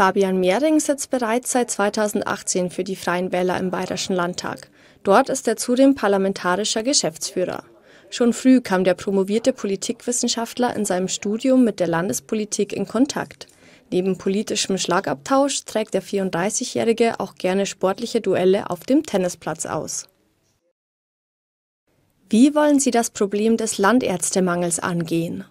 Fabian Mehring sitzt bereits seit 2018 für die Freien Wähler im Bayerischen Landtag. Dort ist er zudem parlamentarischer Geschäftsführer. Schon früh kam der promovierte Politikwissenschaftler in seinem Studium mit der Landespolitik in Kontakt. Neben politischem Schlagabtausch trägt der 34-Jährige auch gerne sportliche Duelle auf dem Tennisplatz aus. Wie wollen Sie das Problem des Landärztemangels angehen?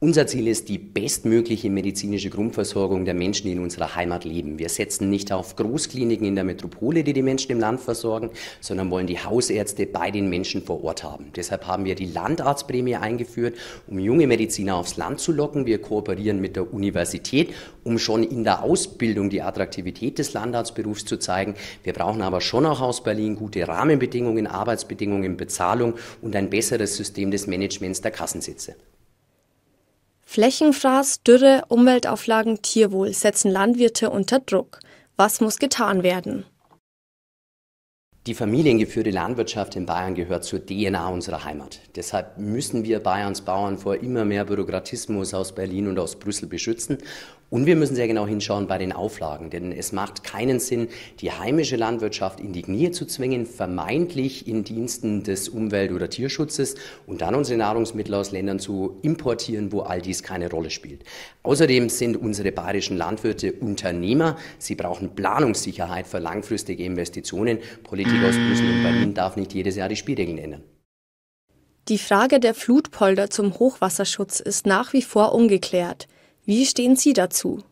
Unser Ziel ist die bestmögliche medizinische Grundversorgung der Menschen, die in unserer Heimat leben. Wir setzen nicht auf Großkliniken in der Metropole, die die Menschen im Land versorgen, sondern wollen die Hausärzte bei den Menschen vor Ort haben. Deshalb haben wir die Landarztprämie eingeführt, um junge Mediziner aufs Land zu locken. Wir kooperieren mit der Universität, um schon in der Ausbildung die Attraktivität des Landarztberufs zu zeigen. Wir brauchen aber schon auch aus Berlin gute Rahmenbedingungen, Arbeitsbedingungen, Bezahlung und ein besseres System des Managements der Kassensitze. Flächenfraß, Dürre, Umweltauflagen, Tierwohl setzen Landwirte unter Druck. Was muss getan werden? Die familiengeführte Landwirtschaft in Bayern gehört zur DNA unserer Heimat. Deshalb müssen wir Bayerns Bauern vor immer mehr Bürokratismus aus Berlin und aus Brüssel beschützen. Und wir müssen sehr genau hinschauen bei den Auflagen, denn es macht keinen Sinn, die heimische Landwirtschaft in die Knie zu zwingen, vermeintlich in Diensten des Umwelt- oder Tierschutzes und dann unsere Nahrungsmittel aus Ländern zu importieren, wo all dies keine Rolle spielt. Außerdem sind unsere bayerischen Landwirte Unternehmer. Sie brauchen Planungssicherheit für langfristige Investitionen. Politik Politik Brüssel und Berlin hm. darf nicht jedes Jahr die Spielregeln ändern. Die Frage der Flutpolder zum Hochwasserschutz ist nach wie vor ungeklärt. Wie stehen Sie dazu?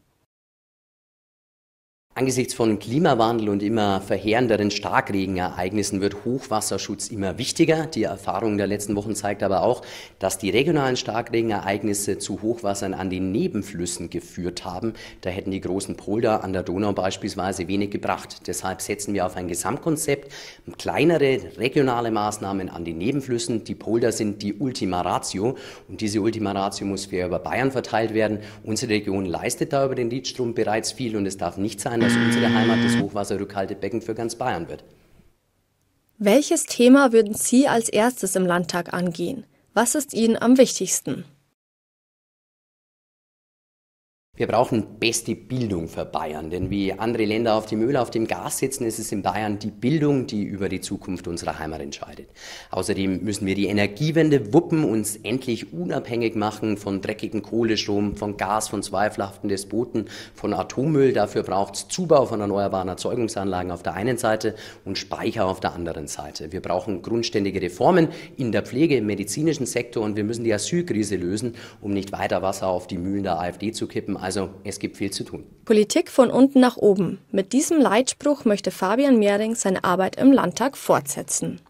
Angesichts von Klimawandel und immer verheerenderen Starkregenereignissen wird Hochwasserschutz immer wichtiger. Die Erfahrung der letzten Wochen zeigt aber auch, dass die regionalen Starkregenereignisse zu Hochwassern an den Nebenflüssen geführt haben. Da hätten die großen Polder an der Donau beispielsweise wenig gebracht. Deshalb setzen wir auf ein Gesamtkonzept, kleinere regionale Maßnahmen an den Nebenflüssen. Die Polder sind die Ultima Ratio und diese Ultima Ratio muss fair über Bayern verteilt werden. Unsere Region leistet da über den Liedstrom bereits viel und es darf nicht sein, dass unsere Heimat das Hochwasserrückhaltebecken für ganz Bayern wird. Welches Thema würden Sie als erstes im Landtag angehen? Was ist Ihnen am wichtigsten? Wir brauchen beste Bildung für Bayern, denn wie andere Länder auf dem Öl, auf dem Gas sitzen, ist es in Bayern die Bildung, die über die Zukunft unserer Heimat entscheidet. Außerdem müssen wir die Energiewende wuppen, uns endlich unabhängig machen von dreckigen Kohlestrom, von Gas, von zweifelhaften Despoten, von Atommüll. Dafür braucht es Zubau von erneuerbaren Erzeugungsanlagen auf der einen Seite und Speicher auf der anderen Seite. Wir brauchen grundständige Reformen in der Pflege, im medizinischen Sektor und wir müssen die Asylkrise lösen, um nicht weiter Wasser auf die Mühlen der AfD zu kippen also es gibt viel zu tun. Politik von unten nach oben. Mit diesem Leitspruch möchte Fabian Mehring seine Arbeit im Landtag fortsetzen.